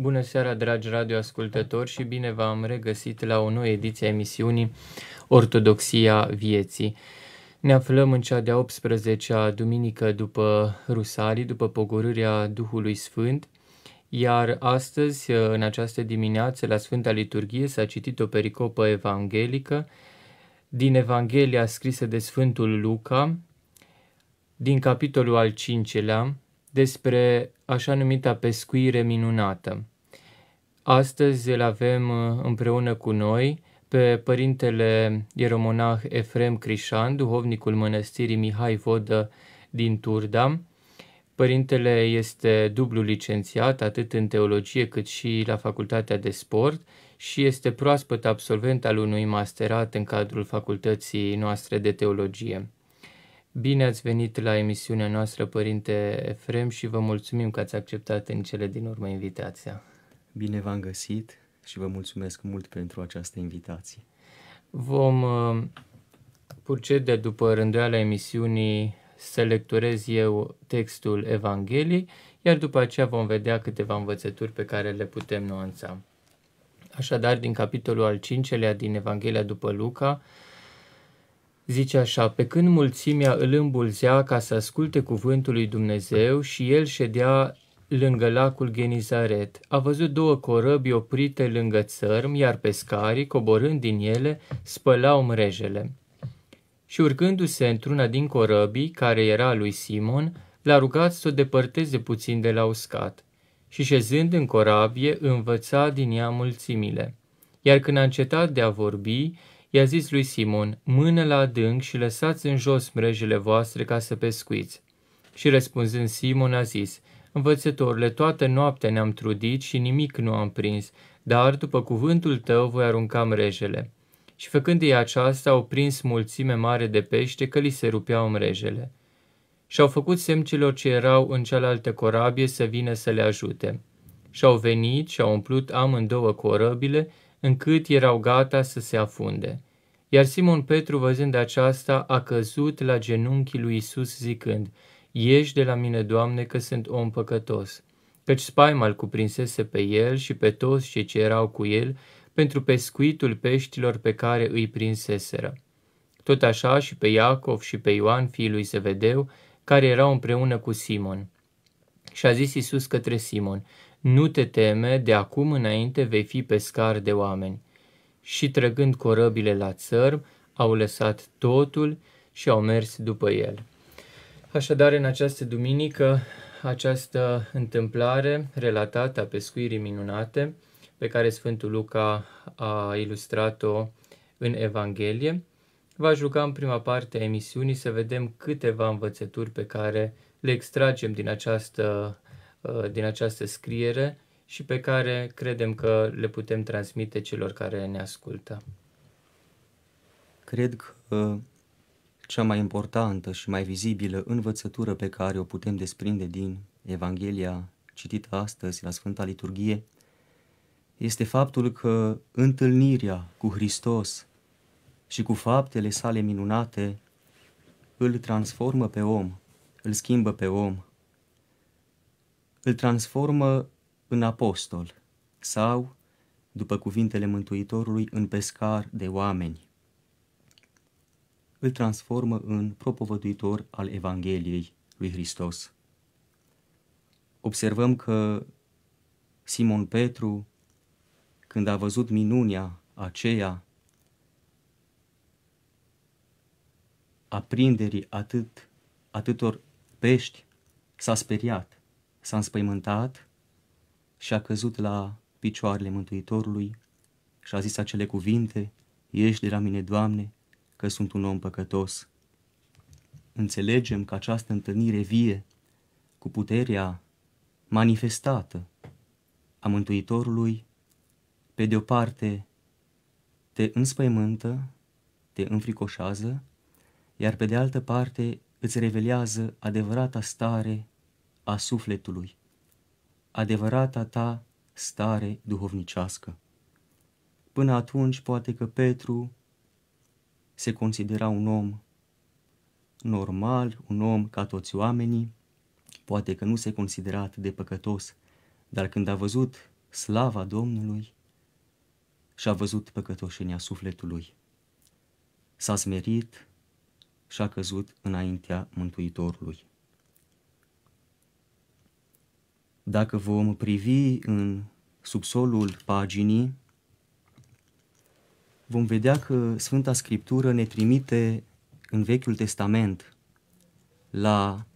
Bună seara, dragi radioascultători și bine v-am regăsit la o nouă ediție a emisiunii Ortodoxia Vieții. Ne aflăm în cea de-a 18-a duminică după Rusalii, după pogorârea Duhului Sfânt, iar astăzi, în această dimineață, la Sfânta Liturghie s-a citit o pericopă evanghelică din Evanghelia scrisă de Sfântul Luca, din capitolul al 5-lea, despre așa numita pescuire minunată. Astăzi îl avem uh, împreună cu noi pe părintele ieromonah Efrem Crișan, duhovnicul mănăstirii Mihai Vodă din Turda. Părintele este dublu licențiat, atât în teologie cât și la facultatea de sport și este proaspăt absolvent al unui masterat în cadrul facultății noastre de teologie. Bine ați venit la emisiunea noastră, Părinte Efrem, și vă mulțumim că ați acceptat în cele din urmă invitația. Bine v-am găsit și vă mulțumesc mult pentru această invitație. Vom uh, procede după rânduiala emisiunii, lecturez eu textul Evangheliei, iar după aceea vom vedea câteva învățături pe care le putem nuanța. Așadar, din capitolul al cincelea din Evanghelia după Luca, Zice așa, pe când mulțimea îl îmbulzea ca să asculte cuvântul lui Dumnezeu și el ședea lângă lacul Genizaret. A văzut două corăbi oprite lângă țărm, iar pescarii, coborând din ele, spălau mrejele. Și urcându-se într-una din corăbii, care era lui Simon, l-a rugat să o depărteze puțin de la uscat. Și șezând în corabie, învăța din ea mulțimile. Iar când a încetat de a vorbi, I-a zis lui Simon, mână la adânc și lăsați în jos mrejele voastre ca să pescuiți. Și răspunzând Simon a zis, învățătorile, toată noaptea ne-am trudit și nimic nu am prins, dar după cuvântul tău voi arunca mrejele. Și făcând ei aceasta, au prins mulțime mare de pește că li se rupeau mrejele. Și-au făcut semn celor ce erau în cealaltă corabie să vină să le ajute. Și-au venit și-au umplut amândouă corăbile încât erau gata să se afunde. Iar Simon Petru, văzând aceasta, a căzut la genunchii lui Isus zicând, Ieși de la mine, Doamne, că sunt om păcătos. Căci spaima îl cuprinsese pe el și pe toți cei ce erau cu el pentru pescuitul peștilor pe care îi prinseseră. Tot așa și pe Iacov și pe Ioan, fiul lui Zevedeu, care erau împreună cu Simon. Și a zis Isus către Simon, nu te teme, de acum înainte vei fi pescar de oameni. Și trăgând corăbile la țărm, au lăsat totul și au mers după el. Așadar, în această duminică, această întâmplare relatată a pescuirii minunate, pe care Sfântul Luca a ilustrat-o în Evanghelie, va juca în prima parte a emisiunii să vedem câteva învățături pe care le extragem din această Uh, din această scriere și pe care credem că le putem transmite celor care ne ascultă. Cred că cea mai importantă și mai vizibilă învățătură pe care o putem desprinde din Evanghelia citită astăzi la Sfânta Liturghie este faptul că întâlnirea cu Hristos și cu faptele sale minunate îl transformă pe om, îl schimbă pe om, îl transformă în apostol sau, după cuvintele Mântuitorului, în pescar de oameni. Îl transformă în propovăduitor al Evangheliei lui Hristos. Observăm că Simon Petru, când a văzut minunea aceea a prinderii atât, atâtor pești, s-a speriat s-a înspăimântat și a căzut la picioarele Mântuitorului și a zis acele cuvinte, Ești de la mine, Doamne, că sunt un om păcătos. Înțelegem că această întâlnire vie cu puterea manifestată a Mântuitorului, pe de o parte, te înspăimântă, te înfricoșează, iar pe de altă parte îți revelează adevărata stare a sufletului, adevărata ta stare duhovnicească. Până atunci, poate că Petru se considera un om normal, un om ca toți oamenii, poate că nu se considera atât de păcătos, dar când a văzut slava Domnului, și-a văzut păcătoșenia sufletului. S-a smerit și a căzut înaintea Mântuitorului. Dacă vom privi în subsolul paginii, vom vedea că Sfânta Scriptură ne trimite în Vechiul Testament la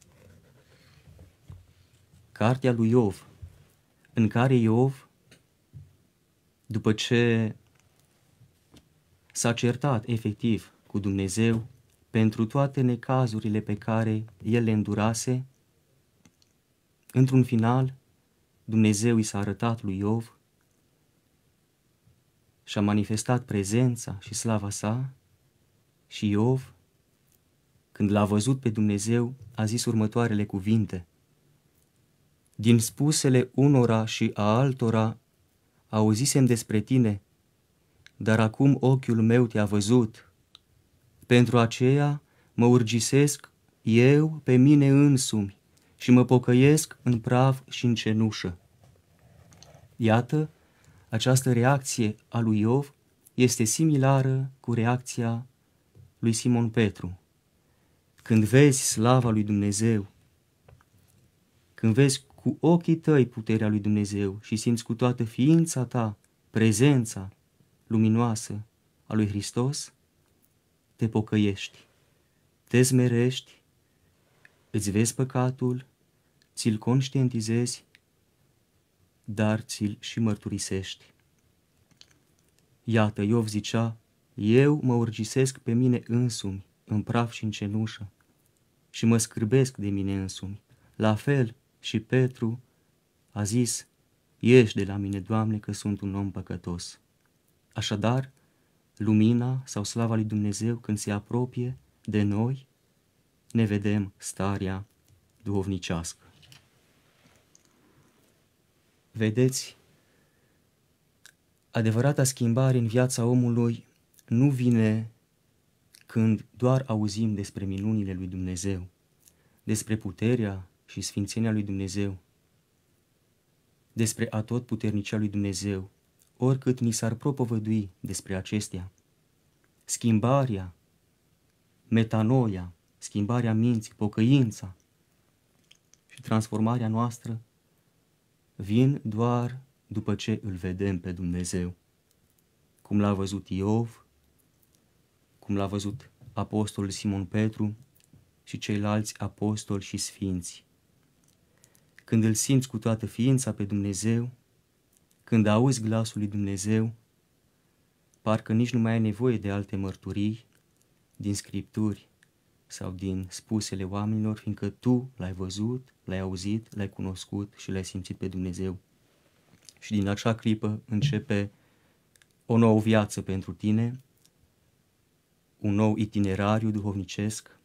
cartea lui Iov, în care Iov, după ce s-a certat efectiv cu Dumnezeu pentru toate necazurile pe care el le îndurase, într-un final Dumnezeu i s-a arătat lui Iov și a manifestat prezența și slava sa și Iov, când l-a văzut pe Dumnezeu, a zis următoarele cuvinte. Din spusele unora și a altora auzisem despre tine, dar acum ochiul meu te-a văzut. Pentru aceea mă urgisesc eu pe mine însumi și mă pocăiesc în praf și în cenușă. Iată, această reacție a lui Iov este similară cu reacția lui Simon Petru. Când vezi slava lui Dumnezeu, când vezi cu ochii tăi puterea lui Dumnezeu și simți cu toată ființa ta prezența luminoasă a lui Hristos, te pocăiești, te zmerești, îți vezi păcatul ți-l conștientizezi, dar ți-l și mărturisești. Iată, Iov zicea, eu mă urgisesc pe mine însumi, în praf și în cenușă, și mă scârbesc de mine însumi. La fel și Petru a zis, ieși de la mine, Doamne, că sunt un om păcătos. Așadar, lumina sau slava lui Dumnezeu când se apropie de noi, ne vedem starea duhovnicească. Vedeți, adevărata schimbare în viața omului nu vine când doar auzim despre minunile lui Dumnezeu, despre puterea și sfințenia lui Dumnezeu, despre atot puternicia lui Dumnezeu, oricât ni s-ar propovădui despre acestea. Schimbarea, metanoia, schimbarea minții, pocăința și transformarea noastră vin doar după ce îl vedem pe Dumnezeu, cum l-a văzut Iov, cum l-a văzut apostolul Simon Petru și ceilalți apostoli și sfinți. Când îl simți cu toată ființa pe Dumnezeu, când auzi glasul lui Dumnezeu, parcă nici nu mai ai nevoie de alte mărturii din Scripturi, sau din spusele oamenilor, fiindcă tu l-ai văzut, l-ai auzit, l-ai cunoscut și l-ai simțit pe Dumnezeu. Și din acea clipă începe o nouă viață pentru tine, un nou itinerariu duhovnicesc.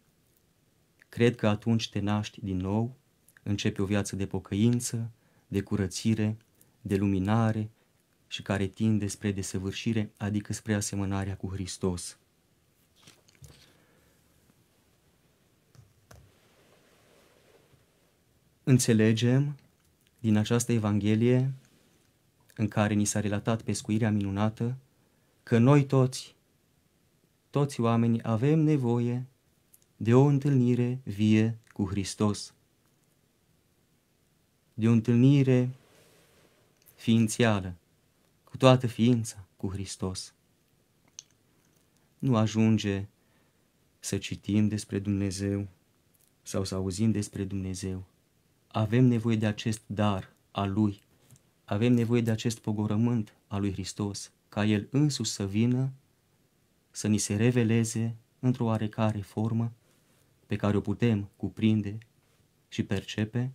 Cred că atunci te naști din nou, începe o viață de pocăință, de curățire, de luminare și care tinde spre desăvârșire, adică spre asemănarea cu Hristos. înțelegem din această Evanghelie în care ni s-a relatat pescuirea minunată că noi toți, toți oamenii avem nevoie de o întâlnire vie cu Hristos, de o întâlnire ființială, cu toată ființa, cu Hristos. Nu ajunge să citim despre Dumnezeu sau să auzim despre Dumnezeu, avem nevoie de acest dar al Lui, avem nevoie de acest pogorământ al Lui Hristos, ca El însuși să vină, să ni se reveleze într-o oarecare formă pe care o putem cuprinde și percepe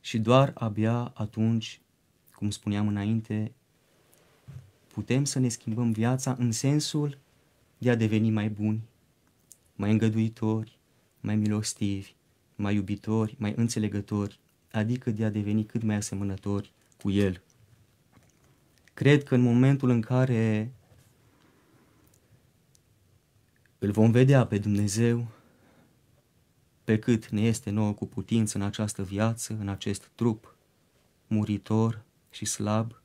și doar abia atunci, cum spuneam înainte, putem să ne schimbăm viața în sensul de a deveni mai buni, mai îngăduitori, mai milostivi, mai iubitori, mai înțelegători, adică de a deveni cât mai asemănători cu El. Cred că în momentul în care îl vom vedea pe Dumnezeu, pe cât ne este nouă cu putință în această viață, în acest trup muritor și slab,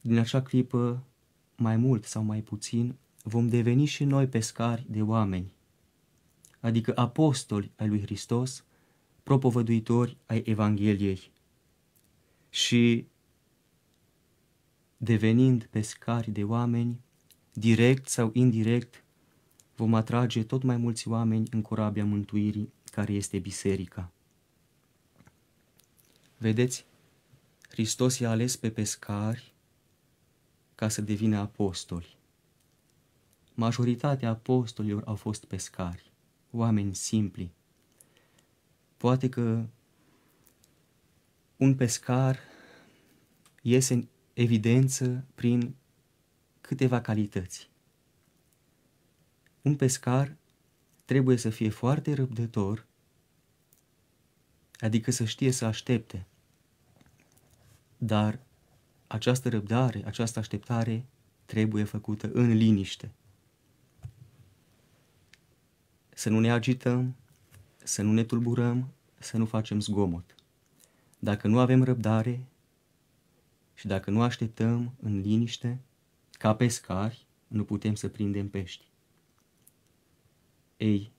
din acea clipă, mai mult sau mai puțin, vom deveni și noi pescari de oameni, adică apostoli ai lui Hristos, propovăduitori ai Evangheliei. Și devenind pescari de oameni, direct sau indirect, vom atrage tot mai mulți oameni în corabia mântuirii care este biserica. Vedeți, Hristos i-a ales pe pescari ca să devină apostoli. Majoritatea apostolilor au fost pescari oameni simpli. Poate că un pescar iese în evidență prin câteva calități. Un pescar trebuie să fie foarte răbdător, adică să știe să aștepte. Dar această răbdare, această așteptare trebuie făcută în liniște. Să nu ne agităm, să nu ne tulburăm, să nu facem zgomot. Dacă nu avem răbdare și dacă nu așteptăm în liniște, ca pescari, nu putem să prindem pești. Ei,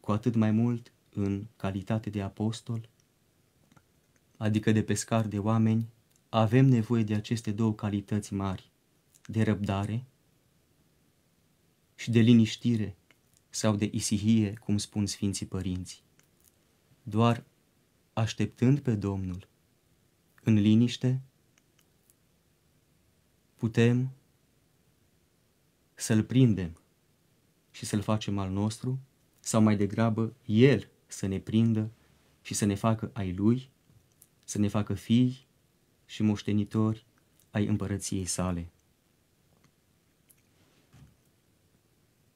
cu atât mai mult în calitate de apostol, adică de pescar de oameni, avem nevoie de aceste două calități mari, de răbdare și de liniștire sau de isihie, cum spun Sfinții Părinți. Doar așteptând pe Domnul, în liniște, putem să-L prindem și să-L facem al nostru, sau mai degrabă El să ne prindă și să ne facă ai Lui, să ne facă fii și moștenitori ai împărăției sale.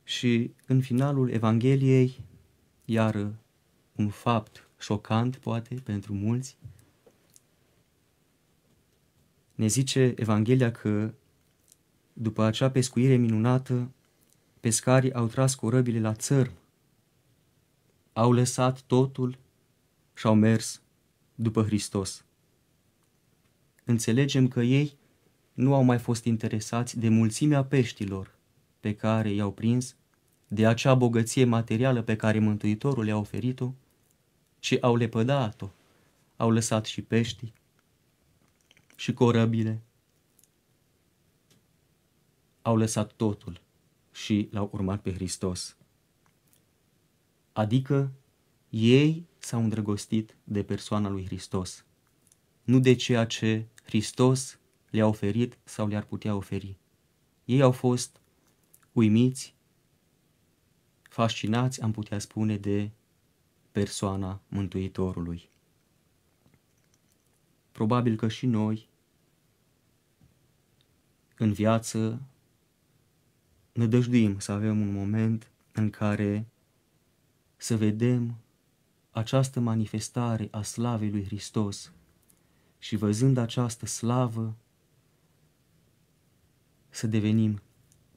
Și în finalul Evangheliei, iar un fapt șocant, poate, pentru mulți, ne zice Evanghelia că după acea pescuire minunată, pescarii au tras corăbile la țărm, au lăsat totul și au mers după Hristos. Înțelegem că ei nu au mai fost interesați de mulțimea peștilor pe care i-au prins, de acea bogăție materială pe care Mântuitorul le-a oferit-o și au lepădat-o, au lăsat și pești și corăbile, au lăsat totul și l-au urmat pe Hristos. Adică ei s-au îndrăgostit de persoana lui Hristos, nu de ceea ce Hristos le-a oferit sau le-ar putea oferi. Ei au fost uimiți fascinați, am putea spune, de persoana Mântuitorului. Probabil că și noi, în viață, ne dăjduim să avem un moment în care să vedem această manifestare a slavei lui Hristos și văzând această slavă, să devenim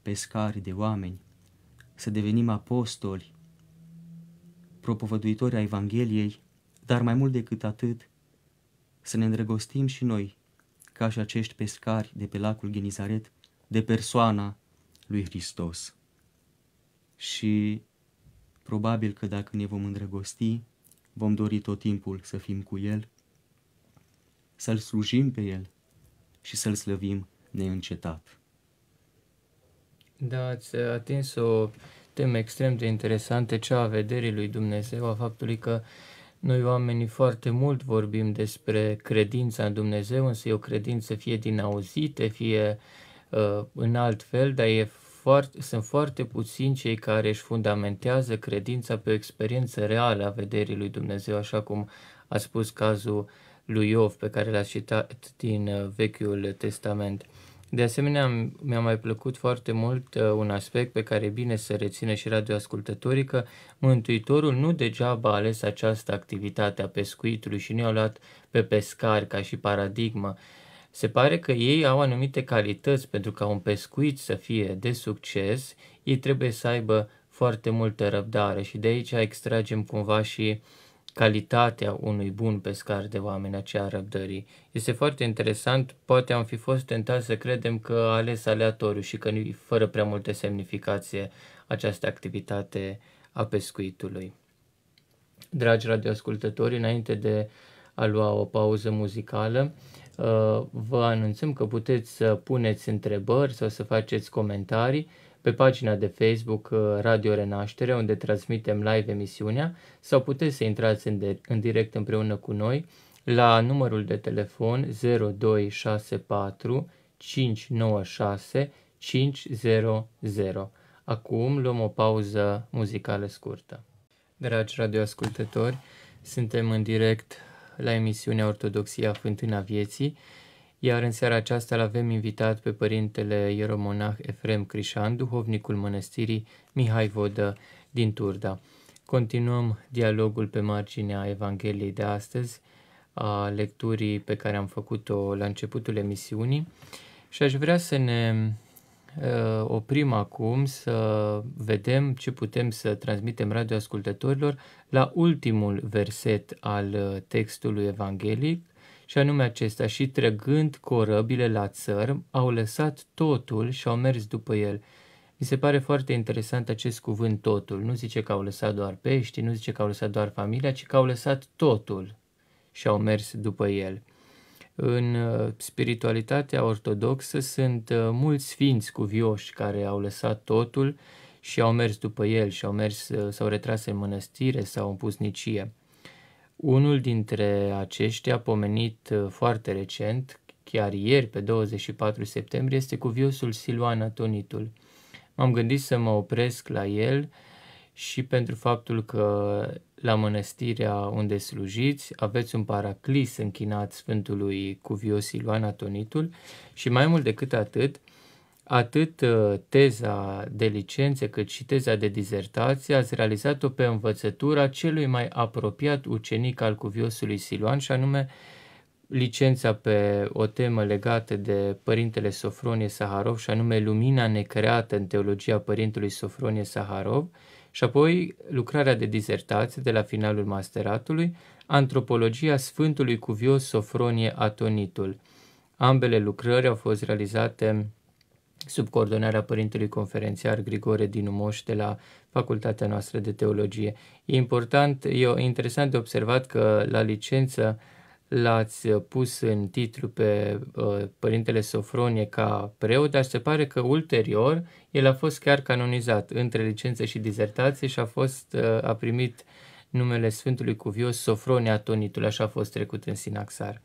pescari de oameni, să devenim apostoli, propovăduitori a Evangheliei, dar mai mult decât atât, să ne îndrăgostim și noi, ca și acești pescari de pe lacul Genizaret, de persoana lui Hristos. Și probabil că dacă ne vom îndrăgosti, vom dori tot timpul să fim cu El, să-L slujim pe El și să-L slăvim neîncetat. Da, ați atins o temă extrem de interesantă, cea a vederii lui Dumnezeu, a faptului că noi oamenii foarte mult vorbim despre credința în Dumnezeu, însă e o credință fie din auzite, fie uh, în alt fel, dar e foarte, sunt foarte puțini cei care își fundamentează credința pe o experiență reală a vederii lui Dumnezeu, așa cum a spus cazul lui Iov, pe care l-a citat din uh, Vechiul Testament. De asemenea, mi-a mai plăcut foarte mult uh, un aspect pe care e bine să rețină și radioascultătorii că Mântuitorul nu degeaba a ales această activitate a pescuitului și nu a luat pe pescari ca și paradigmă. Se pare că ei au anumite calități pentru ca un pescuit să fie de succes, ei trebuie să aibă foarte multă răbdare și de aici extragem cumva și uh, calitatea unui bun pescar de oameni, aceea răbdării. Este foarte interesant, poate am fi fost tentați să credem că a ales aleatoriu și că nu fără prea multe semnificație această activitate a pescuitului. Dragi radioascultători, înainte de a lua o pauză muzicală, uh, vă anunțăm că puteți să puneți întrebări sau să faceți comentarii pe pagina de Facebook uh, Radio Renaștere, unde transmitem live emisiunea, sau puteți să intrați în, de- în direct împreună cu noi la numărul de telefon 0264 596 500. Acum luăm o pauză muzicală scurtă. Dragi radioascultători, suntem în direct la emisiunea Ortodoxia Fântâna Vieții iar în seara aceasta l-avem invitat pe părintele ieromonah Efrem Crișan, duhovnicul mănăstirii Mihai Vodă din Turda. Continuăm dialogul pe marginea Evangheliei de astăzi, a lecturii pe care am făcut-o la începutul emisiunii și aș vrea să ne ă, oprim acum să vedem ce putem să transmitem radioascultătorilor la ultimul verset al ă, textului evanghelic, și anume acesta, și trăgând corăbile la țărm, au lăsat totul și au mers după el. Mi se pare foarte interesant acest cuvânt totul. Nu zice că au lăsat doar pești, nu zice că au lăsat doar familia, ci că au lăsat totul și au mers după el. În uh, spiritualitatea ortodoxă sunt uh, mulți sfinți cuvioși care au lăsat totul și au mers după el și au mers, uh, s-au retras în mănăstire sau în pusnicie. Unul dintre aceștia, pomenit uh, foarte recent, chiar ieri, pe 24 septembrie, este cuviosul Siluana Tonitul. M-am gândit să mă opresc la el și pentru faptul că la mănăstirea unde slujiți aveți un paraclis închinat Sfântului Cuvios Siluana Tonitul și mai mult decât atât, atât uh, teza de licențe cât și teza de dizertație ați realizat-o pe învățătura celui mai apropiat ucenic al cuviosului Siluan și anume licența pe o temă legată de Părintele Sofronie Saharov și anume Lumina necreată în teologia Părintului Sofronie Saharov și apoi lucrarea de dizertație de la finalul masteratului Antropologia Sfântului Cuvios Sofronie Atonitul. Ambele lucrări au fost realizate sub coordonarea Părintelui Conferențiar Grigore din Moș de la Facultatea noastră de Teologie. E important, e interesant de observat că la licență l-ați pus în titlu pe uh, Părintele Sofronie ca preot, dar se pare că ulterior el a fost chiar canonizat între licență și dizertație și a, fost, uh, a primit numele Sfântului Cuvios Sofronie Atonitul, așa a fost trecut în Sinaxar.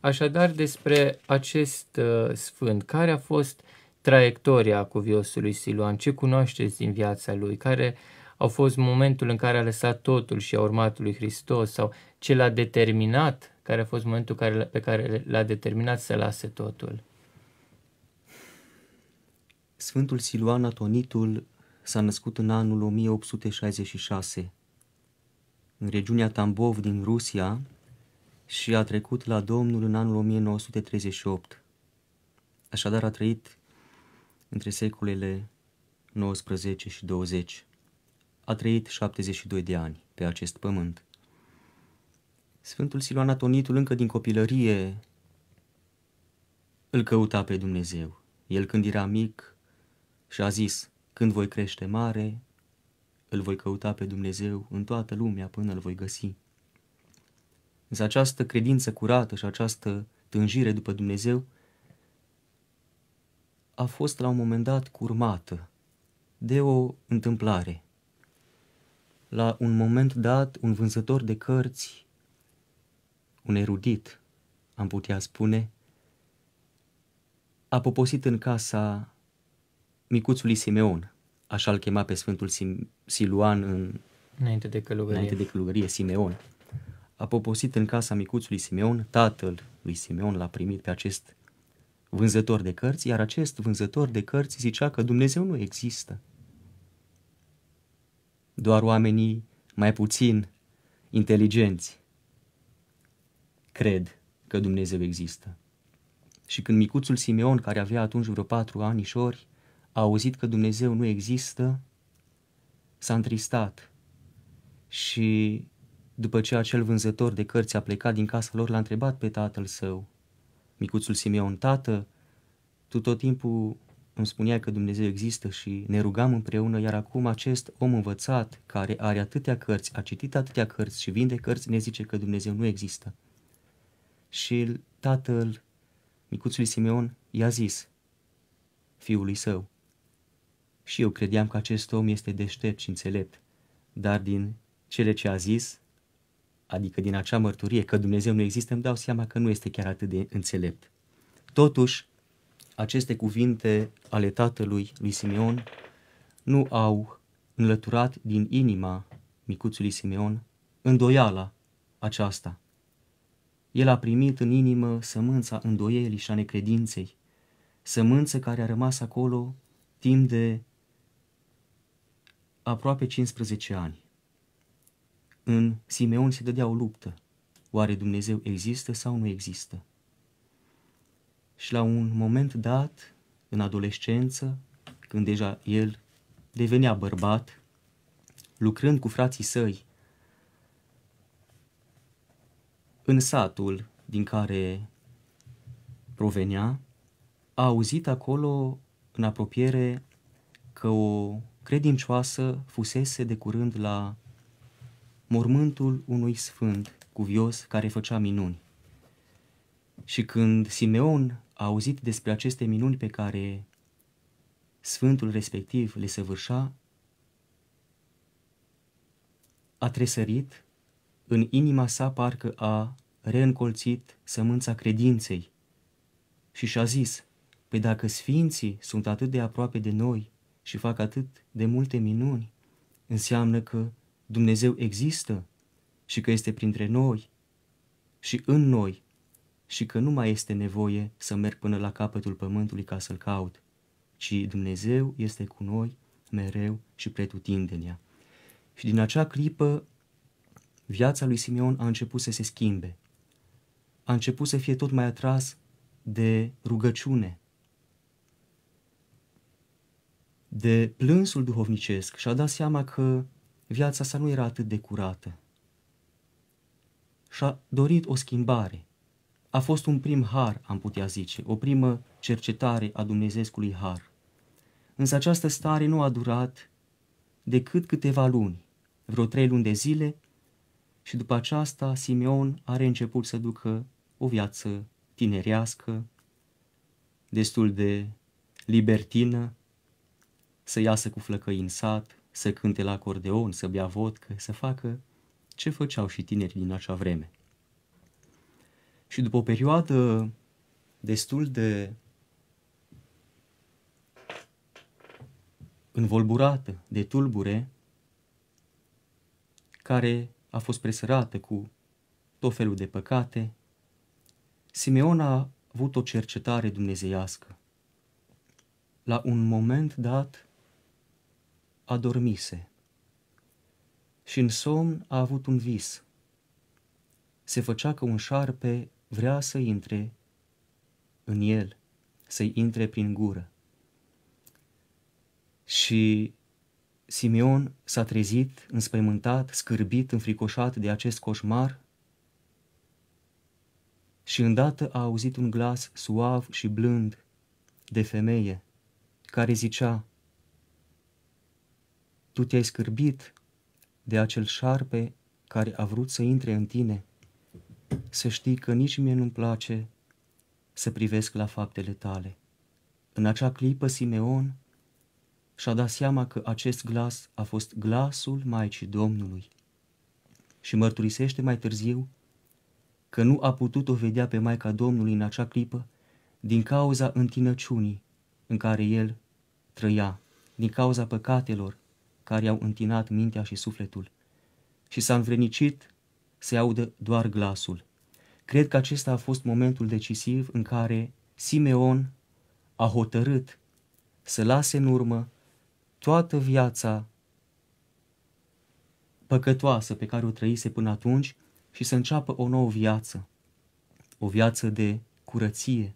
Așadar, despre acest uh, sfânt, care a fost uh, traiectoria cuviosului Siluan, ce cunoașteți din viața lui, care au fost momentul în care a lăsat totul și a urmat lui Hristos sau ce l-a determinat, care a fost momentul care, pe care l-a determinat să lase totul. Sfântul Siluan Atonitul s-a născut în anul 1866 în regiunea Tambov din Rusia și a trecut la Domnul în anul 1938. Așadar a trăit între secolele 19 și 20. A trăit 72 de ani pe acest pământ. Sfântul Siloan Atonitul încă din copilărie îl căuta pe Dumnezeu. El când era mic și a zis, când voi crește mare, îl voi căuta pe Dumnezeu în toată lumea până îl voi găsi. Însă această credință curată și această tânjire după Dumnezeu a fost la un moment dat curmată de o întâmplare. La un moment dat, un vânzător de cărți, un erudit, am putea spune, a poposit în casa micuțului Simeon, așa îl chema pe Sfântul Sim- Siluan în... Înainte de călugărie. Înainte de călugărie, Simeon. A poposit în casa micuțului Simeon, tatăl lui Simeon l-a primit pe acest vânzător de cărți, iar acest vânzător de cărți zicea că Dumnezeu nu există. Doar oamenii mai puțin inteligenți cred că Dumnezeu există. Și când micuțul Simeon, care avea atunci vreo patru anișori, a auzit că Dumnezeu nu există, s-a întristat și după ce acel vânzător de cărți a plecat din casa lor, l-a întrebat pe tatăl său, micuțul Simeon tată, tu tot timpul îmi spuneai că Dumnezeu există și ne rugam împreună, iar acum acest om învățat care are atâtea cărți, a citit atâtea cărți și vinde cărți, ne zice că Dumnezeu nu există. Și tatăl micuțului Simeon i-a zis fiului său, și eu credeam că acest om este deștept și înțelept, dar din cele ce a zis, adică din acea mărturie că Dumnezeu nu există, îmi dau seama că nu este chiar atât de înțelept. Totuși, aceste cuvinte ale tatălui lui Simeon nu au înlăturat din inima micuțului Simeon îndoiala aceasta. El a primit în inimă sămânța îndoielii și a necredinței, sămânță care a rămas acolo timp de aproape 15 ani. În Simeon se dădea o luptă. Oare Dumnezeu există sau nu există? Și la un moment dat, în adolescență, când deja el devenea bărbat, lucrând cu frații săi în satul din care provenea, a auzit acolo, în apropiere, că o credincioasă fusese de curând la mormântul unui sfânt cuvios care făcea minuni. Și când Simeon a auzit despre aceste minuni pe care sfântul respectiv le săvârșa, a tresărit, în inima sa parcă a reîncolțit sămânța credinței și și-a zis, pe păi dacă sfinții sunt atât de aproape de noi și fac atât de multe minuni, înseamnă că Dumnezeu există și că este printre noi și în noi și că nu mai este nevoie să merg până la capătul pământului ca să-L caut, ci Dumnezeu este cu noi mereu și pretutindenea. Și din acea clipă, viața lui Simeon a început să se schimbe. A început să fie tot mai atras de rugăciune, de plânsul duhovnicesc și a dat seama că viața sa nu era atât de curată. Și-a dorit o schimbare. A fost un prim har, am putea zice, o primă cercetare a Dumnezeescului har. Însă această stare nu a durat decât câteva luni, vreo trei luni de zile, și după aceasta Simeon are început să ducă o viață tinerească, destul de libertină, să iasă cu flăcăi în sat, să cânte la acordeon, să bea vodcă, să facă ce făceau și tinerii din acea vreme. Și după o perioadă destul de învolburată de tulbure, care a fost presărată cu tot felul de păcate, Simeon a avut o cercetare dumnezeiască. La un moment dat, adormise și în somn a avut un vis. Se făcea că un șarpe vrea să intre în el, să-i intre prin gură. Și Simeon s-a trezit, înspăimântat, scârbit, înfricoșat de acest coșmar și îndată a auzit un glas suav și blând de femeie care zicea, tu te-ai scârbit de acel șarpe care a vrut să intre în tine. Să știi că nici mie nu-mi place să privesc la faptele tale. În acea clipă Simeon și-a dat seama că acest glas a fost glasul Maicii Domnului și mărturisește mai târziu că nu a putut o vedea pe Maica Domnului în acea clipă din cauza întinăciunii în care el trăia, din cauza păcatelor care i-au întinat mintea și sufletul și s-a învrenicit să audă doar glasul. Cred că acesta a fost momentul decisiv în care Simeon a hotărât să lase în urmă toată viața păcătoasă pe care o trăise până atunci și să înceapă o nouă viață, o viață de curăție,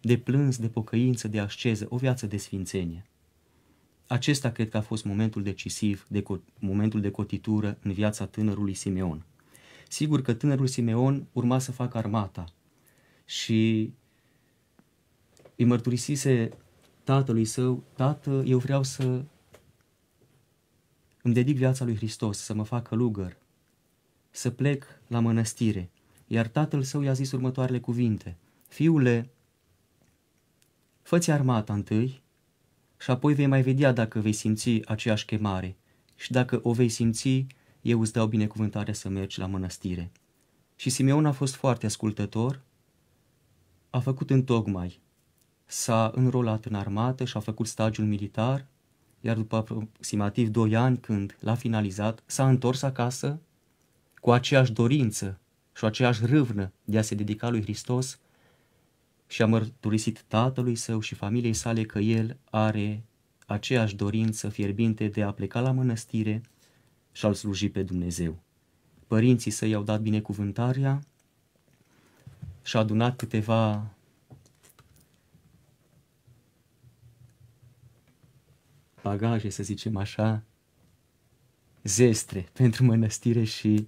de plâns, de pocăință, de asceză, o viață de sfințenie. Acesta cred că a fost momentul decisiv, de, momentul de cotitură în viața tânărului Simeon. Sigur că tânărul Simeon urma să facă armata și îi mărturisise tatălui său, tată, eu vreau să îmi dedic viața lui Hristos, să mă fac călugăr, să plec la mănăstire. Iar tatăl său i-a zis următoarele cuvinte, fiule, fă armata întâi și apoi vei mai vedea dacă vei simți aceeași chemare și dacă o vei simți, eu îți dau binecuvântarea să mergi la mănăstire. Și Simeon a fost foarte ascultător, a făcut tocmai, s-a înrolat în armată și a făcut stagiul militar, iar după aproximativ doi ani când l-a finalizat, s-a întors acasă cu aceeași dorință și o aceeași râvnă de a se dedica lui Hristos și a mărturisit tatălui său și familiei sale că el are aceeași dorință fierbinte de a pleca la mănăstire și a-L sluji pe Dumnezeu. Părinții săi au dat binecuvântarea și a adunat câteva bagaje, să zicem așa, zestre pentru mănăstire și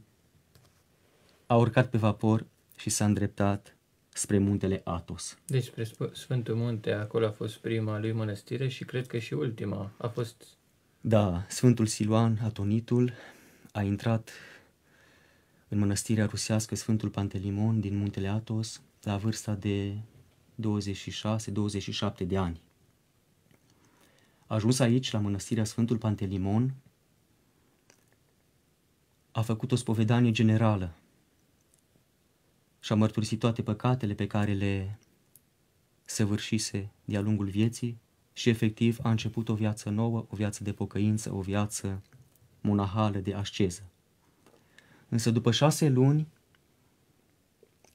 a urcat pe vapor și s-a îndreptat spre muntele Atos. Deci spre Sfântul Munte, acolo a fost prima lui mănăstire și cred că și ultima a fost... Da, Sfântul Siluan, Atonitul, a intrat în mănăstirea rusească Sfântul Pantelimon din muntele Atos la vârsta de 26-27 de ani. A ajuns aici, la mănăstirea Sfântul Pantelimon, a făcut o spovedanie generală și-a mărturisit toate păcatele pe care le săvârșise de-a lungul vieții și efectiv a început o viață nouă, o viață de pocăință, o viață monahală de asceză. Însă după șase luni,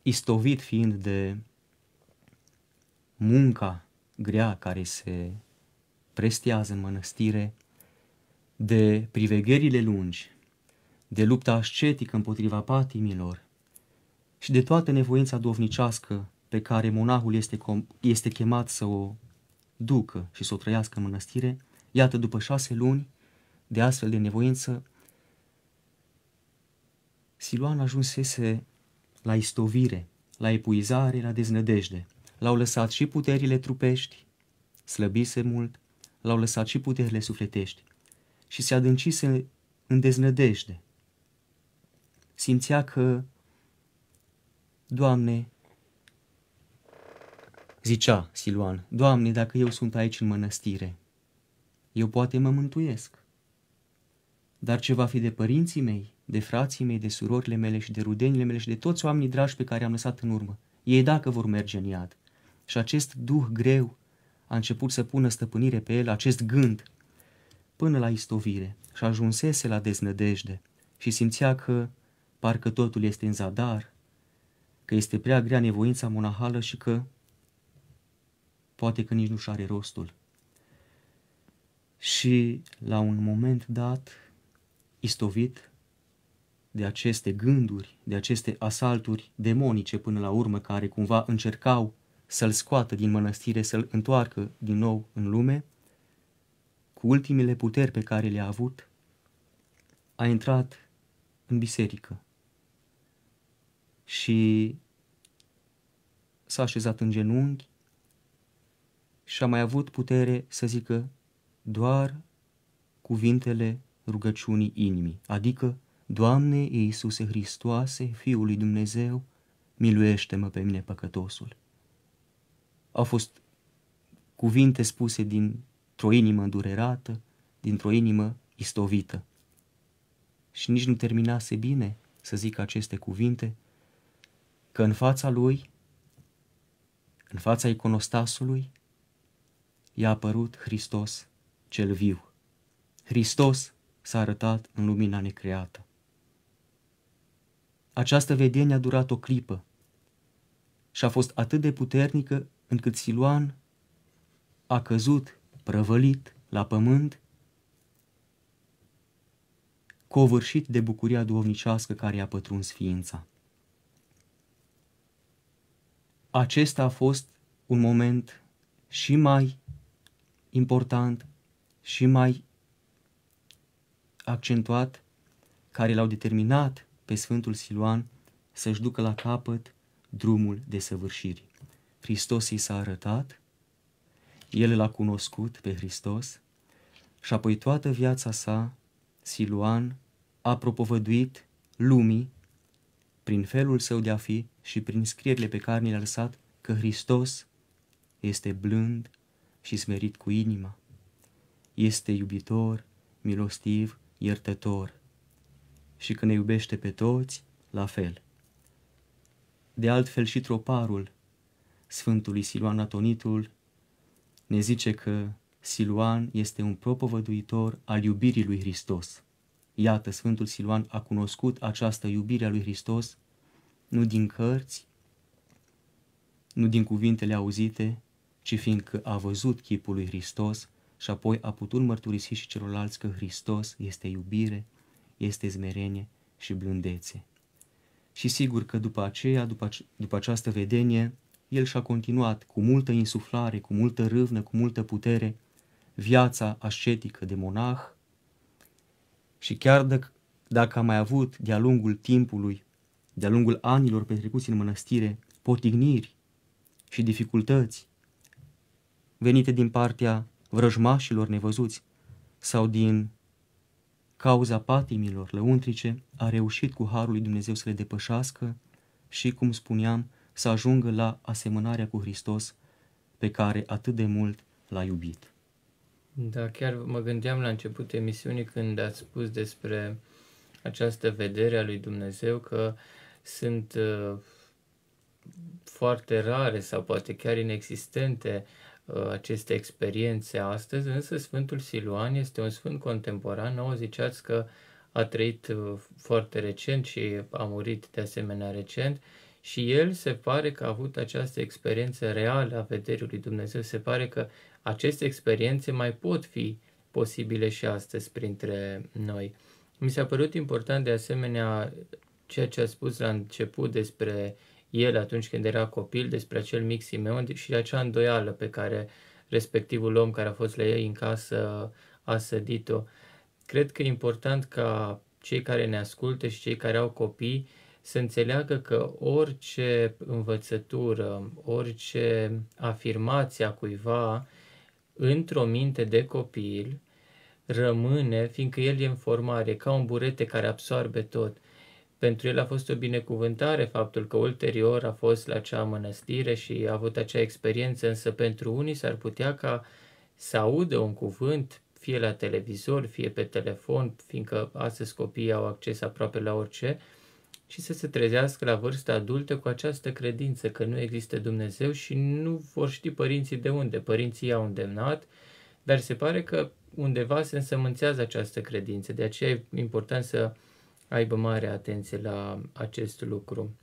istovit fiind de munca grea care se prestează în mănăstire, de privegherile lungi, de lupta ascetică împotriva patimilor, și de toată nevoința dovnicească pe care monahul este, com- este chemat să o ducă și să o trăiască în mănăstire, iată, după șase luni de astfel de nevoință, Siluan ajunsese la istovire, la epuizare, la deznădejde. L-au lăsat și puterile trupești, slăbise mult, l-au lăsat și puterile sufletești și se adâncise în deznădejde. Simțea că Doamne, zicea Siluan, Doamne, dacă eu sunt aici în mănăstire, eu poate mă mântuiesc. Dar ce va fi de părinții mei, de frații mei, de surorile mele și de rudenile mele și de toți oamenii dragi pe care am lăsat în urmă? Ei dacă vor merge în iad. Și acest duh greu a început să pună stăpânire pe el, acest gând, până la istovire și ajunsese la deznădejde și simțea că parcă totul este în zadar, că este prea grea nevoința monahală și că poate că nici nu-și are rostul. Și la un moment dat, istovit de aceste gânduri, de aceste asalturi demonice până la urmă, care cumva încercau să-l scoată din mănăstire, să-l întoarcă din nou în lume, cu ultimele puteri pe care le-a avut, a intrat în biserică și s-a așezat în genunchi și a mai avut putere să zică doar cuvintele rugăciunii inimii, adică Doamne Iisuse Hristoase, Fiul lui Dumnezeu, miluiește-mă pe mine păcătosul. Au fost cuvinte spuse dintr-o inimă îndurerată, dintr-o inimă istovită. Și nici nu terminase bine să zică aceste cuvinte, că în fața lui, în fața iconostasului, i-a apărut Hristos cel viu. Hristos s-a arătat în lumina necreată. Această vedenie a durat o clipă și a fost atât de puternică încât Siluan a căzut prăvălit la pământ, covârșit de bucuria duovnicească care i-a pătruns ființa acesta a fost un moment și mai important și mai accentuat care l-au determinat pe Sfântul Siluan să-și ducă la capăt drumul de săvârșiri. Hristos i s-a arătat, el l-a cunoscut pe Hristos și apoi toată viața sa, Siluan a propovăduit lumii prin felul său de a fi și prin scrierile pe care ni le-a lăsat că Hristos este blând și smerit cu inima, este iubitor, milostiv, iertător și că ne iubește pe toți la fel. De altfel și troparul Sfântului Siluan Atonitul ne zice că Siluan este un propovăduitor al iubirii lui Hristos. Iată, Sfântul Siluan a cunoscut această iubire a lui Hristos nu din cărți, nu din cuvintele auzite, ci fiindcă a văzut chipul lui Hristos și apoi a putut mărturisi și celorlalți că Hristos este iubire, este zmerenie și blândețe. Și sigur că după aceea, după, după această vedenie, el și-a continuat cu multă insuflare, cu multă râvnă, cu multă putere, viața ascetică de monah și chiar dacă, dacă a mai avut de-a lungul timpului de-a lungul anilor petrecuți în mănăstire, potigniri și dificultăți venite din partea vrăjmașilor nevăzuți sau din cauza patimilor lăuntrice, a reușit cu Harul lui Dumnezeu să le depășească și, cum spuneam, să ajungă la asemănarea cu Hristos pe care atât de mult l-a iubit. Da, chiar mă gândeam la începutul emisiunii când ați spus despre această vedere a lui Dumnezeu că uh, sunt uh, foarte rare sau poate chiar inexistente uh, aceste experiențe astăzi, însă Sfântul Siluan este un sfânt contemporan, Nu ziceați că a trăit uh, foarte recent și a murit de asemenea recent și el se pare că a avut această experiență reală a vederii lui Dumnezeu, se pare că aceste experiențe mai pot fi posibile și astăzi printre noi. Mi s-a părut important de asemenea ceea ce a spus la început despre el atunci când era copil, despre acel mic Simeon și acea îndoială pe care respectivul om care a fost la ei în casă a sădit-o. Cred că e important ca cei care ne ascultă și cei care au copii să înțeleagă că orice învățătură, orice afirmație a cuiva într-o minte de copil rămâne, fiindcă el e în formare, ca un burete care absorbe tot. Pentru el a fost o binecuvântare faptul că ulterior a fost la acea mănăstire și a avut acea experiență, însă pentru unii s-ar putea ca să audă un cuvânt, fie la televizor, fie pe telefon, fiindcă astăzi copiii au acces aproape la orice, și să se trezească la vârstă adultă cu această credință că nu există Dumnezeu și nu vor ști părinții de unde. Părinții i-au îndemnat, dar se pare că undeva se însămânțează această credință. De aceea e important să aibă mare atenție la acest lucru.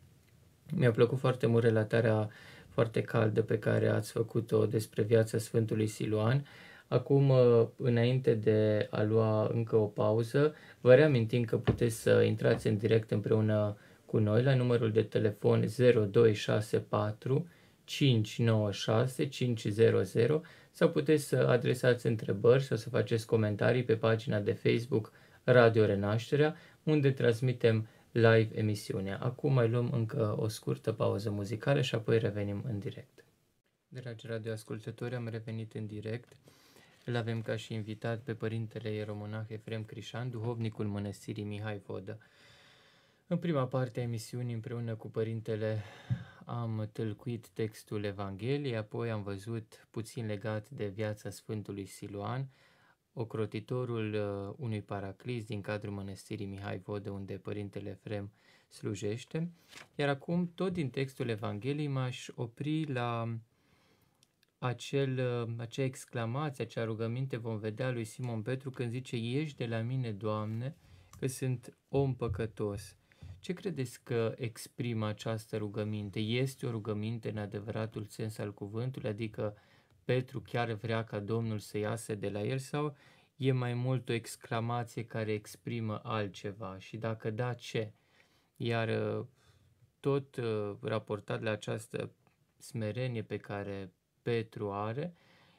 Mi-a plăcut foarte mult relatarea foarte caldă pe care ați făcut-o despre viața Sfântului Siluan. Acum, uh, înainte de a lua încă o pauză, vă reamintim că puteți să intrați în direct împreună cu noi la numărul de telefon 0264 596 500 sau puteți să adresați întrebări sau să faceți comentarii pe pagina de Facebook Radio Renașterea unde transmitem live emisiunea. Acum mai luăm încă o scurtă pauză muzicală și apoi revenim în direct. Dragi radioascultători, am revenit în direct. Îl avem ca și invitat pe părintele ieromonah Efrem Crișan, duhovnicul mănăstirii Mihai Vodă. În prima parte a emisiunii, împreună cu părintele, am tâlcuit textul Evangheliei, apoi am văzut puțin legat de viața Sfântului Siluan, ocrotitorul uh, unui paraclis din cadrul mănăstirii Mihai Vodă, unde părintele Frem slujește. Iar acum, tot din textul Evangheliei, m-aș opri la acel, uh, acea exclamație, acea rugăminte vom vedea lui Simon Petru când zice Ești de la mine, Doamne, că sunt om păcătos. Ce credeți că exprimă această rugăminte? Este o rugăminte în adevăratul sens al cuvântului, adică Petru chiar vrea ca Domnul să iasă de la el sau e mai mult o exclamație care exprimă altceva și dacă da, ce? Iar uh, tot uh, raportat la această smerenie pe care Petru are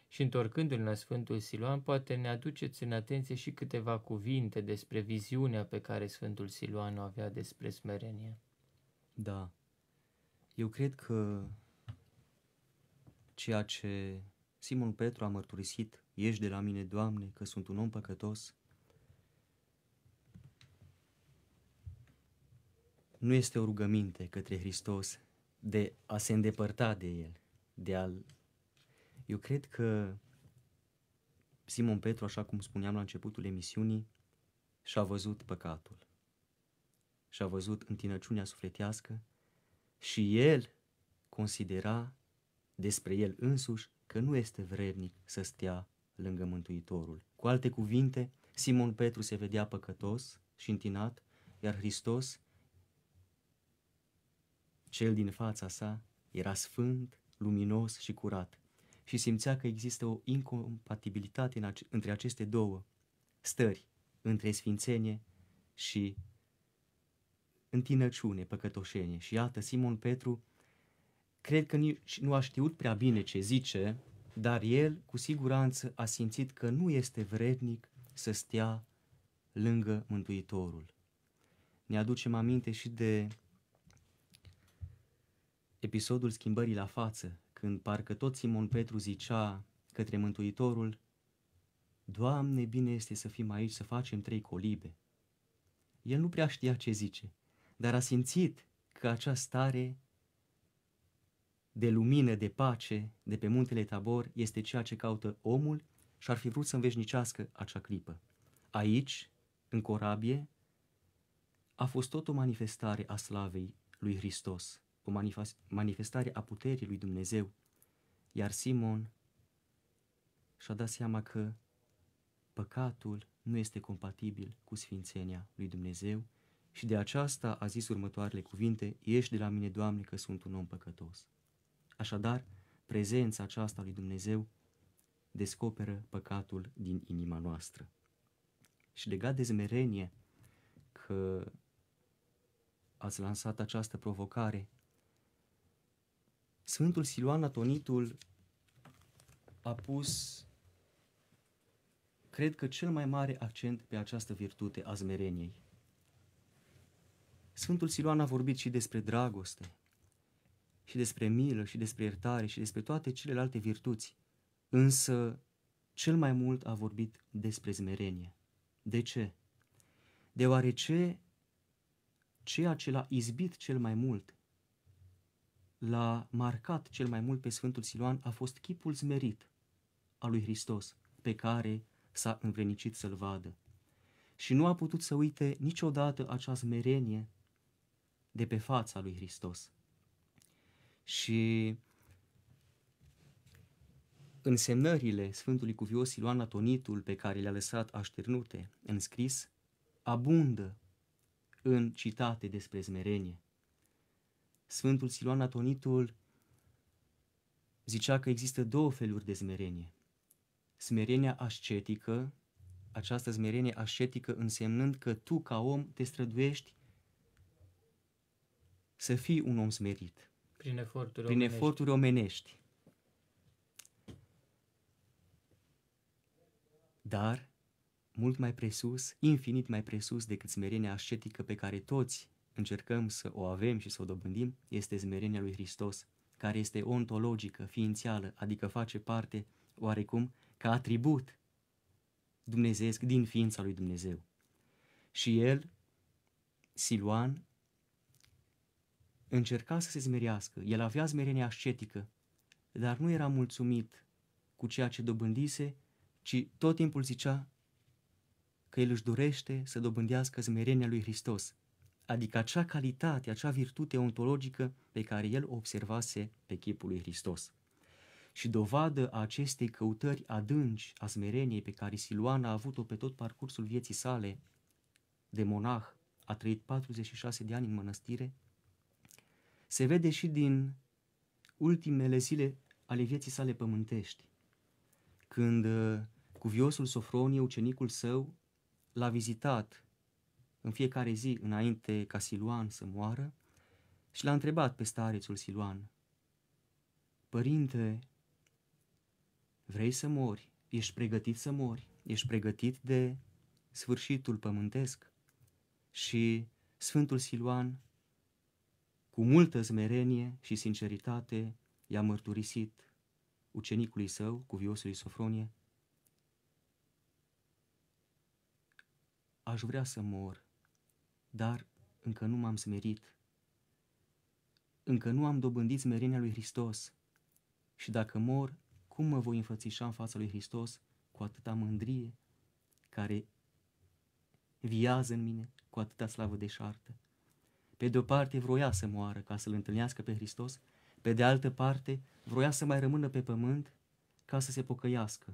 și întorcându-l la Sfântul Siluan, poate ne aduceți în atenție și câteva cuvinte despre viziunea pe care Sfântul Siluan o avea despre smerenie. Da. Eu cred că ceea ce Simon Petru a mărturisit, ieși de la mine, Doamne, că sunt un om păcătos. Nu este o rugăminte către Hristos de a se îndepărta de El, de a Eu cred că Simon Petru, așa cum spuneam la începutul emisiunii, și-a văzut păcatul, și-a văzut întinăciunea sufletească și el considera despre el însuși că nu este vrednic să stea lângă Mântuitorul. Cu alte cuvinte, Simon Petru se vedea păcătos și întinat, iar Hristos, cel din fața sa, era sfânt, luminos și curat și simțea că există o incompatibilitate în ace- între aceste două stări, între sfințenie și întinăciune, păcătoșenie. Și iată, Simon Petru cred că nici nu a știut prea bine ce zice, dar el cu siguranță a simțit că nu este vrednic să stea lângă Mântuitorul. Ne aducem aminte și de episodul schimbării la față, când parcă tot Simon Petru zicea către Mântuitorul, Doamne, bine este să fim aici, să facem trei colibe. El nu prea știa ce zice, dar a simțit că această stare de lumină, de pace de pe muntele Tabor este ceea ce caută omul și ar fi vrut să înveșnicească acea clipă. Aici, în corabie, a fost tot o manifestare a slavei lui Hristos, o manifestare a puterii lui Dumnezeu. Iar Simon și-a dat seama că păcatul nu este compatibil cu sfințenia lui Dumnezeu și de aceasta a zis următoarele cuvinte, ieși de la mine, Doamne, că sunt un om păcătos. Așadar, prezența aceasta lui Dumnezeu descoperă păcatul din inima noastră. Și legat de zmerenie că ați lansat această provocare, Sfântul Siluan Atonitul a pus, cred că, cel mai mare accent pe această virtute a zmereniei. Sfântul Siluan a vorbit și despre dragoste, și despre milă și despre iertare și despre toate celelalte virtuți, însă cel mai mult a vorbit despre zmerenie. De ce? Deoarece ceea ce l-a izbit cel mai mult, l-a marcat cel mai mult pe Sfântul Siluan a fost chipul zmerit al lui Hristos, pe care s-a învrenicit să-l vadă. Și nu a putut să uite niciodată acea zmerenie de pe fața lui Hristos și însemnările Sfântului Cuvios Iloan Atonitul pe care le-a lăsat așternute în scris abundă în citate despre zmerenie. Sfântul Siloan Atonitul zicea că există două feluri de zmerenie. Smerenia ascetică, această smerenie ascetică însemnând că tu ca om te străduiești să fii un om smerit prin eforturi prin omenești. Eforturi omenești. Dar, mult mai presus, infinit mai presus decât smerenia ascetică pe care toți încercăm să o avem și să o dobândim, este smerenia lui Hristos, care este ontologică, ființială, adică face parte, oarecum, ca atribut dumnezeesc din ființa lui Dumnezeu. Și el, Siluan, Încerca să se zmerească, el avea zmerenie ascetică, dar nu era mulțumit cu ceea ce dobândise, ci tot timpul zicea că el își dorește să dobândească zmerenia lui Hristos, adică acea calitate, acea virtute ontologică pe care el o observase pe chipul lui Hristos. Și dovadă a acestei căutări adânci a smereniei pe care Siluan a avut-o pe tot parcursul vieții sale de monah, a trăit 46 de ani în mănăstire, se vede și din ultimele zile ale vieții sale pământești, când uh, cuviosul Sofronie, ucenicul său, l-a vizitat în fiecare zi înainte ca Siluan să moară și l-a întrebat pe starețul Siluan, Părinte, vrei să mori? Ești pregătit să mori? Ești pregătit de sfârșitul pământesc? Și Sfântul Siluan cu multă zmerenie și sinceritate i-a mărturisit ucenicului său, cu viosului Sofronie, aș vrea să mor, dar încă nu m-am smerit. Încă nu am dobândit smerenia lui Hristos. Și dacă mor, cum mă voi înfățișa în fața lui Hristos cu atâta mândrie care viază în mine, cu atâta slavă deșartă? Pe de o parte vroia să moară ca să-L întâlnească pe Hristos, pe de altă parte vroia să mai rămână pe pământ ca să se pocăiască.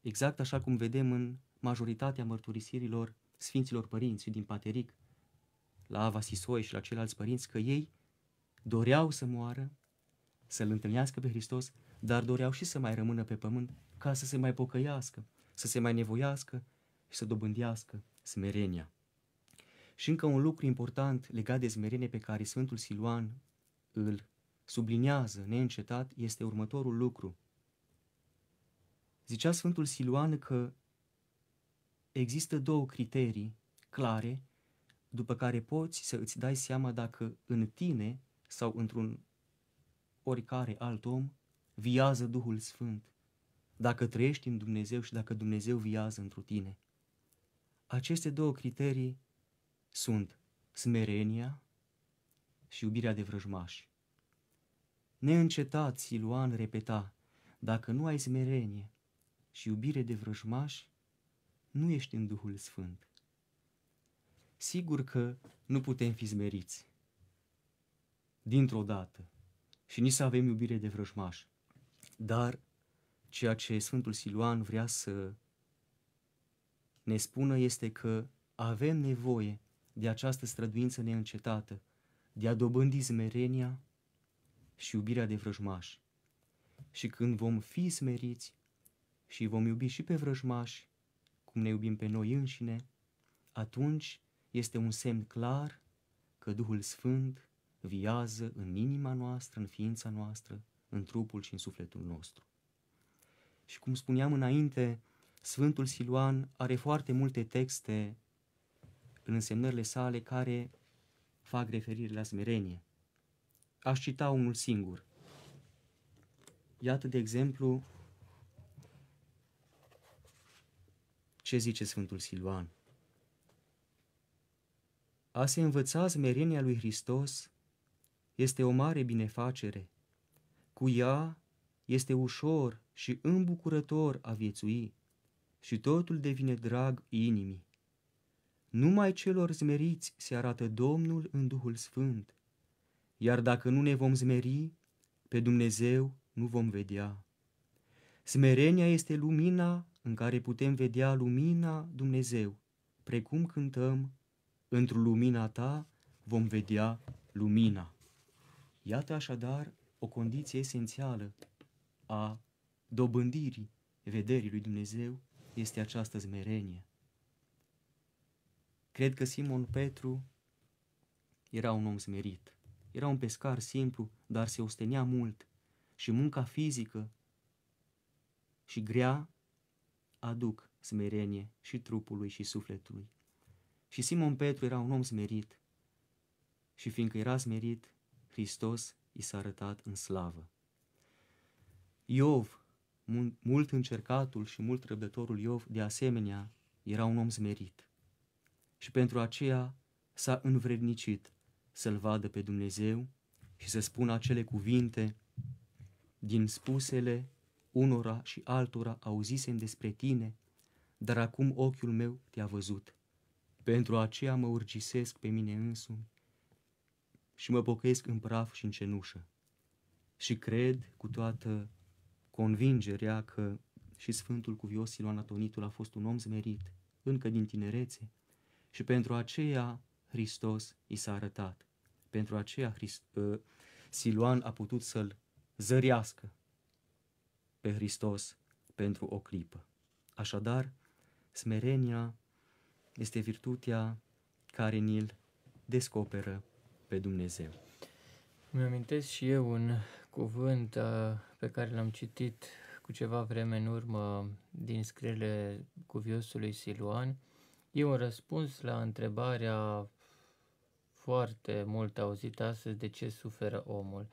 Exact așa cum vedem în majoritatea mărturisirilor Sfinților Părinți din Pateric, la Ava Sisoi și la ceilalți părinți, că ei doreau să moară, să-L întâlnească pe Hristos, dar doreau și să mai rămână pe pământ ca să se mai pocăiască, să se mai nevoiască și să dobândească smerenia. Și încă un lucru important legat de smerenie pe care Sfântul Siluan îl subliniază neîncetat este următorul lucru. Zicea Sfântul Siluan că există două criterii clare după care poți să îți dai seama dacă în tine sau într-un oricare alt om viază Duhul Sfânt, dacă trăiești în Dumnezeu și dacă Dumnezeu viază într tine. Aceste două criterii sunt smerenia și iubirea de vrăjmași. Neîncetat Siluan repeta, dacă nu ai smerenie și iubire de vrăjmași, nu ești în Duhul Sfânt. Sigur că nu putem fi smeriți dintr-o dată și nici să avem iubire de vrăjmași, dar ceea ce Sfântul Siluan vrea să ne spună este că avem nevoie de această străduință neîncetată, de a dobândi smerenia și iubirea de vrăjmași. Și când vom fi smeriți și vom iubi și pe vrăjmași, cum ne iubim pe noi înșine, atunci este un semn clar că Duhul Sfânt viază în inima noastră, în ființa noastră, în trupul și în sufletul nostru. Și cum spuneam înainte, Sfântul Siluan are foarte multe texte în însemnările sale care fac referire la smerenie. Aș cita unul singur. Iată, de exemplu, ce zice Sfântul Siluan. A se învăța smerenia lui Hristos este o mare binefacere. Cu ea este ușor și îmbucurător a viețui și totul devine drag inimii. Numai celor zmeriți se arată Domnul în Duhul Sfânt, iar dacă nu ne vom zmeri, pe Dumnezeu nu vom vedea. Smerenia este lumina în care putem vedea lumina Dumnezeu, precum cântăm, într lumina ta vom vedea lumina. Iată așadar o condiție esențială a dobândirii vederii lui Dumnezeu este această zmerenie. Cred că Simon Petru era un om smerit. Era un pescar simplu, dar se ostenea mult și munca fizică și grea aduc smerenie și trupului și sufletului. Și Simon Petru era un om smerit și fiindcă era smerit, Hristos i s-a arătat în slavă. Iov, mult încercatul și mult răbdătorul Iov, de asemenea, era un om smerit și pentru aceea s-a învrednicit să-L vadă pe Dumnezeu și să spună acele cuvinte din spusele unora și altora auzisem despre tine, dar acum ochiul meu te-a văzut. Pentru aceea mă urgisesc pe mine însumi și mă pocăiesc în praf și în cenușă. Și cred cu toată convingerea că și Sfântul Cuvios Iloan Atonitul a fost un om zmerit, încă din tinerețe, și pentru aceea Hristos i s-a arătat. Pentru aceea Hrist, uh, ă, Siluan a putut să-l zărească pe Hristos pentru o clipă. Așadar, smerenia este virtutea care ni-l descoperă pe Dumnezeu. Îmi amintesc și eu un cuvânt uh, pe care l-am citit cu ceva vreme în urmă din scrierile cuviosului Siluan, E un răspuns la întrebarea foarte mult auzită astăzi de ce suferă omul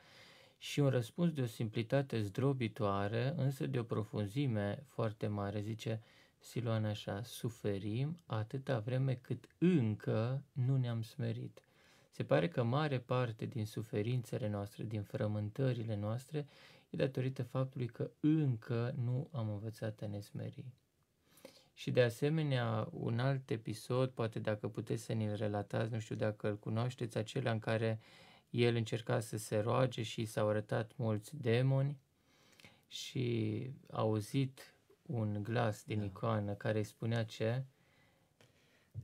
și un răspuns de o simplitate zdrobitoare, însă de o profunzime foarte mare. Zice Siloan așa, suferim atâta vreme cât încă nu ne-am smerit. Se pare că mare parte din suferințele noastre, din frământările noastre, e datorită faptului că încă nu am învățat a ne smeri. Și de asemenea, un alt episod, poate dacă puteți să ne-l relatați, nu știu dacă îl cunoașteți, acela în care el încerca să se roage și s-au arătat mulți demoni și a auzit un glas din da. icoană care spunea ce?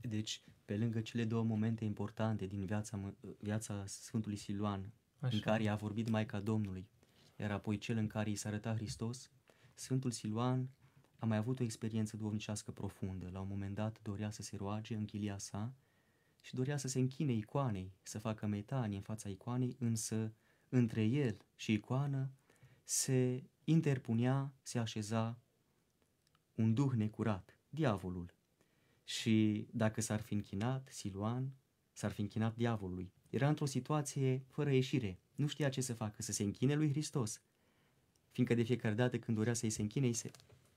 Deci, pe lângă cele două momente importante din viața, viața Sfântului Siluan, Așa. în care a vorbit Maica Domnului, iar apoi cel în care i s-a arătat Hristos, Sfântul Siluan a mai avut o experiență duhovnicească profundă. La un moment dat dorea să se roage în chilia sa și dorea să se închine icoanei, să facă metanie în fața icoanei, însă între el și icoană se interpunea, se așeza un duh necurat, diavolul. Și dacă s-ar fi închinat Siluan, s-ar fi închinat diavolului. Era într-o situație fără ieșire, nu știa ce să facă, să se închine lui Hristos, fiindcă de fiecare dată când dorea să-i se închine, îi se,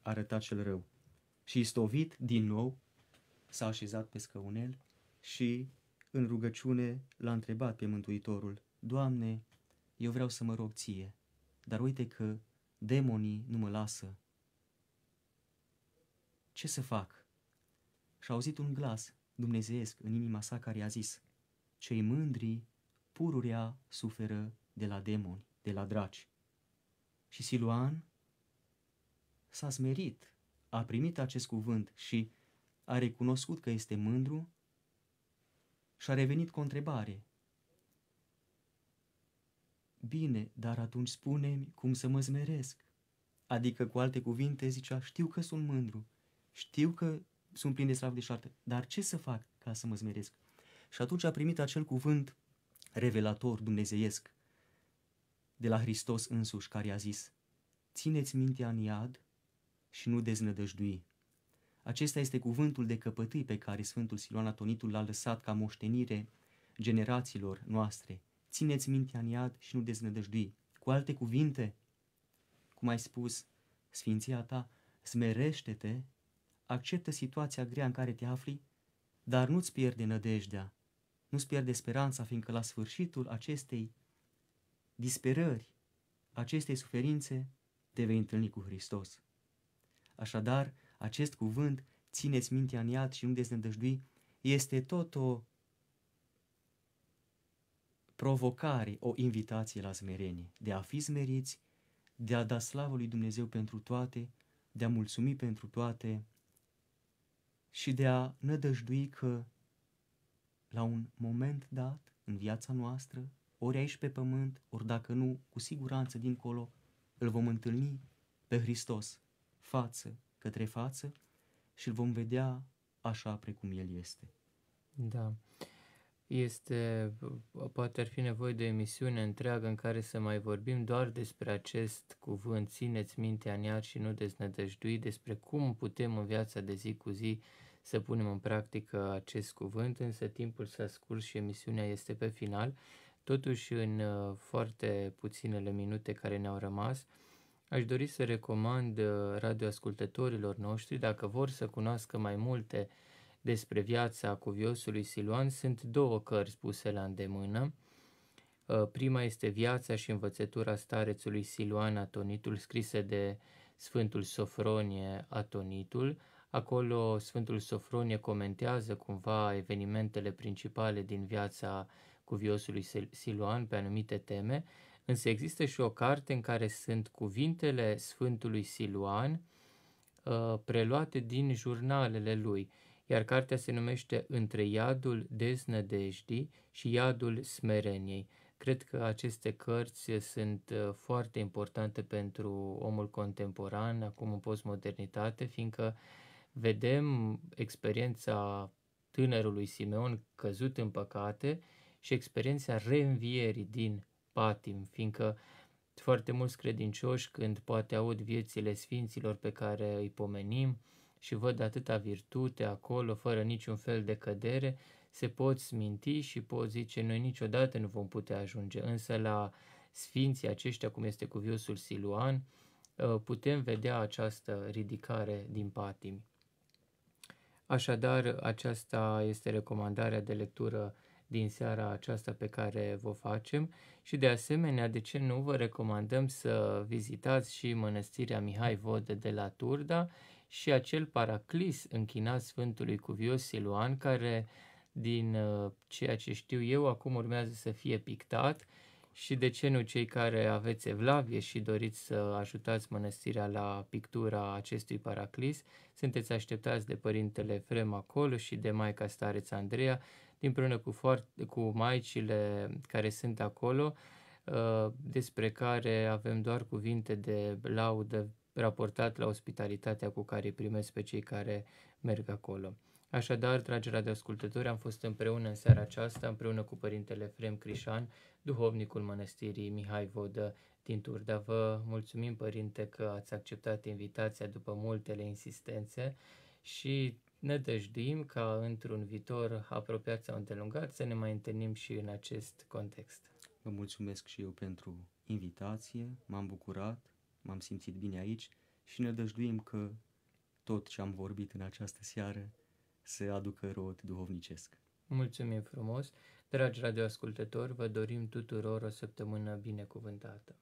arăta cel rău. Și istovit din nou, s-a așezat pe scăunel și în rugăciune l-a întrebat pe Mântuitorul, Doamne, eu vreau să mă rog ție, dar uite că demonii nu mă lasă. Ce să fac? Și a auzit un glas dumnezeiesc în inima sa care i a zis, Cei mândri pururea suferă de la demoni, de la draci. Și Siluan s-a smerit, a primit acest cuvânt și a recunoscut că este mândru și a revenit cu o întrebare. Bine, dar atunci spune-mi cum să mă smeresc. Adică, cu alte cuvinte, zicea, știu că sunt mândru, știu că sunt plin de slav de șartă, dar ce să fac ca să mă smeresc? Și atunci a primit acel cuvânt revelator dumnezeiesc de la Hristos însuși, care a zis, țineți mintea în iad și nu deznădăjdui. Acesta este cuvântul de căpătâi pe care Sfântul Siloan Atonitul l-a lăsat ca moștenire generațiilor noastre. Țineți mintea în iad și nu deznădăjdui. Cu alte cuvinte, cum ai spus, sfinția ta, smerește-te, acceptă situația grea în care te afli, dar nu-ți pierde nădejdea, nu-ți pierde speranța, fiindcă la sfârșitul acestei disperări, acestei suferințe, te vei întâlni cu Hristos. Așadar, acest cuvânt, țineți mintea în iad și nu deznădăjdui, este tot o provocare, o invitație la smerenie, de a fi smeriți, de a da slavă lui Dumnezeu pentru toate, de a mulțumi pentru toate și de a nădăjdui că la un moment dat în viața noastră, ori aici pe pământ, ori dacă nu, cu siguranță dincolo, îl vom întâlni pe Hristos, față către față și îl vom vedea așa precum el este. Da. Este, poate ar fi nevoie de o emisiune întreagă în care să mai vorbim doar despre acest cuvânt, țineți mintea în iar și nu deznădăjdui, despre cum putem în viața de zi cu zi să punem în practică acest cuvânt, însă timpul s-a scurs și emisiunea este pe final. Totuși, în uh, foarte puținele minute care ne-au rămas, uh, Aș dori să recomand uh, radioascultătorilor noștri, dacă vor să cunoască mai multe despre viața cuviosului Siluan, sunt două cărți puse la îndemână. Uh, prima este Viața și învățătura starețului Siluan Atonitul, scrisă de Sfântul Sofronie Atonitul. Acolo Sfântul Sofronie comentează cumva evenimentele principale din viața cuviosului Siluan pe anumite teme, Însă există și o carte în care sunt cuvintele Sfântului Siluan uh, preluate din jurnalele lui, iar cartea se numește Între iadul deznădejdii și iadul smereniei. Cred că aceste cărți sunt uh, foarte importante pentru omul contemporan, acum în postmodernitate, fiindcă vedem experiența tânărului Simeon căzut în păcate și experiența reînvierii din patim, fiindcă foarte mulți credincioși când poate aud viețile sfinților pe care îi pomenim și văd atâta virtute acolo fără niciun fel de cădere, se pot sminti și pot zice noi niciodată nu vom putea ajunge, însă la sfinții aceștia, cum este cuviosul Siluan, uh, putem vedea această ridicare din patimi. Așadar, aceasta este recomandarea de lectură din seara aceasta pe care vă facem și de asemenea de ce nu vă recomandăm să vizitați și mănăstirea Mihai Vode de la Turda și acel paraclis închinat Sfântului Cuvios Siluan care din uh, ceea ce știu eu acum urmează să fie pictat și de ce nu cei care aveți evlavie și doriți să ajutați mănăstirea la pictura acestui paraclis, sunteți așteptați de Părintele Frem acolo și de Maica Stareț Andreea împreună cu, foarte, cu maicile care sunt acolo, uh, despre care avem doar cuvinte de laudă raportat la ospitalitatea cu care îi primesc pe cei care merg acolo. Așadar, dragi ascultători am fost împreună în seara aceasta, împreună cu Părintele Frem Crișan, duhovnicul mănăstirii Mihai Vodă din Turda. Vă mulțumim, Părinte, că ați acceptat invitația după multele insistențe și nădăjduim ca într-un viitor apropiat sau îndelungat să ne mai întâlnim și în acest context. Vă mulțumesc și eu pentru invitație, m-am bucurat, m-am simțit bine aici și ne dăjduim că tot ce am vorbit în această seară se aducă rod duhovnicesc. Mulțumim frumos! Dragi radioascultători, vă dorim tuturor o săptămână binecuvântată!